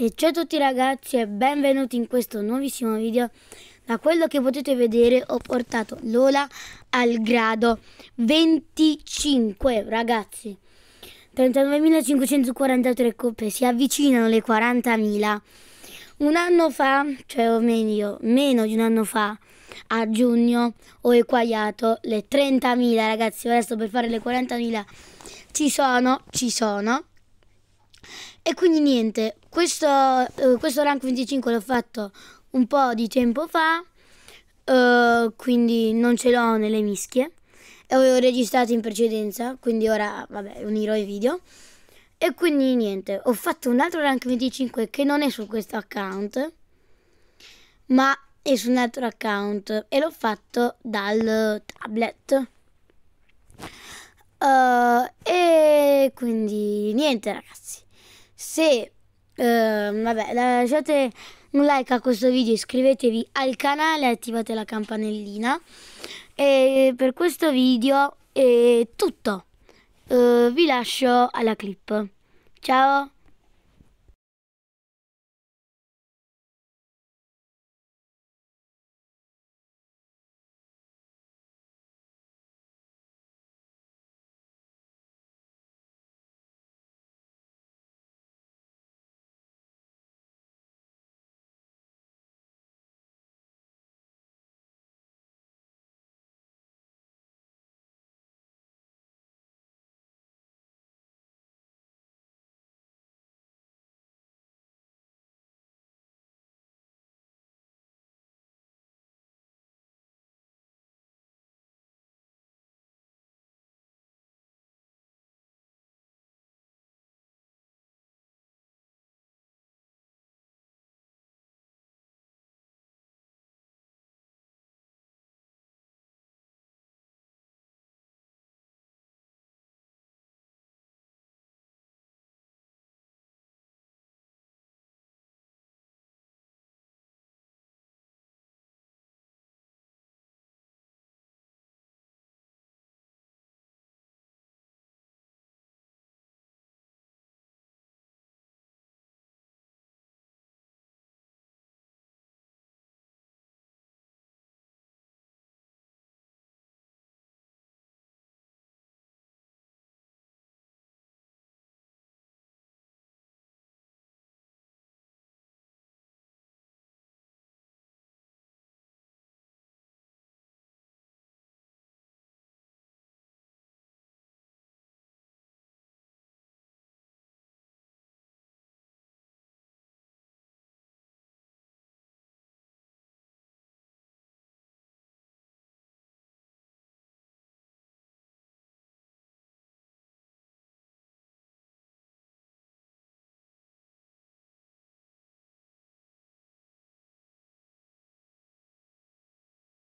E ciao a tutti ragazzi e benvenuti in questo nuovissimo video Da quello che potete vedere ho portato Lola al grado 25 ragazzi 39.543 coppe, si avvicinano le 40.000 Un anno fa, cioè o meglio, meno di un anno fa a giugno ho eguagliato le 30.000 ragazzi Adesso per fare le 40.000 ci sono, ci sono e quindi niente, questo, eh, questo rank 25 l'ho fatto un po' di tempo fa, eh, quindi non ce l'ho nelle mischie. E avevo registrato in precedenza, quindi ora vabbè, unirò i video. E quindi niente, ho fatto un altro rank 25 che non è su questo account, ma è su un altro account e l'ho fatto dal tablet. Uh, e quindi niente ragazzi, se Uh, vabbè, lasciate un like a questo video, iscrivetevi al canale e attivate la campanellina. E per questo video è tutto. Uh, vi lascio alla clip. Ciao!